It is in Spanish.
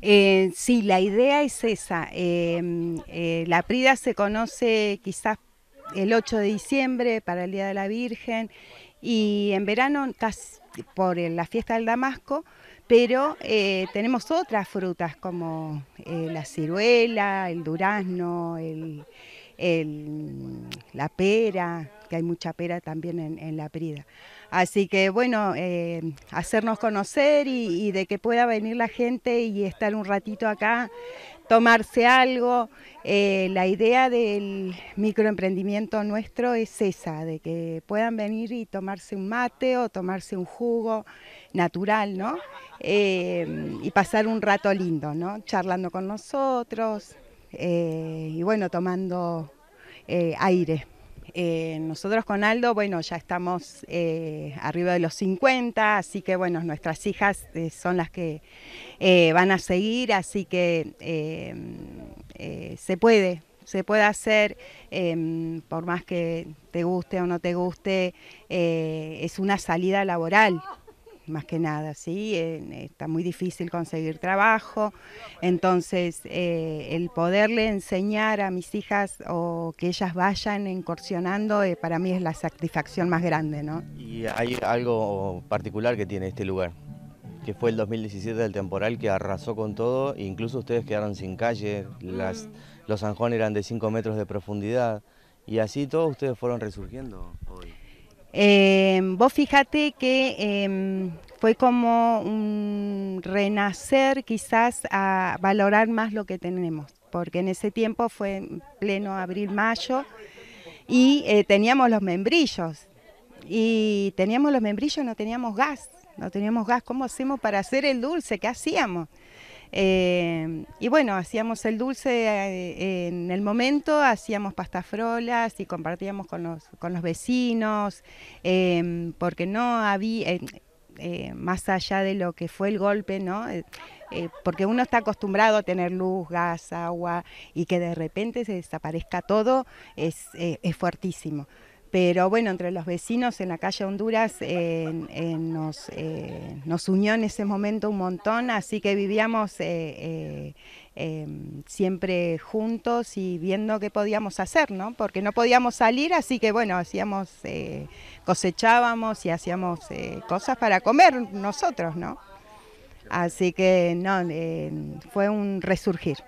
Eh, sí, la idea es esa. Em, eh, la Prida se conoce quizás el 8 de diciembre para el Día de la Virgen y en verano por la fiesta del Damasco, pero eh, tenemos otras frutas como eh, la ciruela, el durazno, el la pera, que hay mucha pera también en, la Prida. Así que bueno, eh, hacernos conocer y, de que pueda venir la gente y estar un ratito acá, tomarse algo. Eh, la idea del microemprendimiento nuestro es esa, de que puedan venir y tomarse un mate o tomarse un jugo natural, ¿no? Eh, y pasar un rato lindo, ¿no? Charlando con nosotros y bueno, tomando eh, aire. Eh, nosotros con Aldo, bueno, ya estamos eh, arriba de los 50, así que bueno, nuestras hijas son las que van a seguir, así que se puede, se puede hacer, em, por más que te guste o no te guste, es una salida laboral, más que nada, ¿sí? está muy difícil conseguir trabajo, entonces eh, el poderle enseñar a mis hijas o que ellas vayan incursionando eh, para mí es la satisfacción más grande, ¿no? Y hay algo particular que tiene este lugar, que fue el 2017 del temporal que arrasó con todo, incluso ustedes quedaron sin calle, las, mm. los zanjones eran de 5 metros de profundidad, y así todos ustedes fueron resurgiendo hoy. Em, vos fíjate que em, fue como un renacer quizás a valorar más lo que tenemos, porque en ese tiempo fue en pleno abril-mayo y eh, teníamos los membrillos, y teníamos los membrillos, no teníamos gas, no teníamos gas, ¿cómo hacemos para hacer el dulce? ¿Qué hacíamos? Eh, y bueno, hacíamos el dulce eh, en el momento, hacíamos pastafrolas y compartíamos con los, con los vecinos, em, porque no había, eh, más allá de lo que fue el golpe, ¿no? porque uno está acostumbrado a tener luz, gas, agua, y que de repente se desaparezca todo, es, es fuertísimo. Pero bueno, entre los vecinos en la calle Honduras nos, eh, nos, unió en ese momento un montón, así que vivíamos eh, eh, em, siempre juntos y viendo qué podíamos hacer, ¿no? Porque no podíamos salir, así que bueno, hacíamos, cosechábamos y hacíamos cosas para comer nosotros, ¿no? Así que no, fue un resurgir.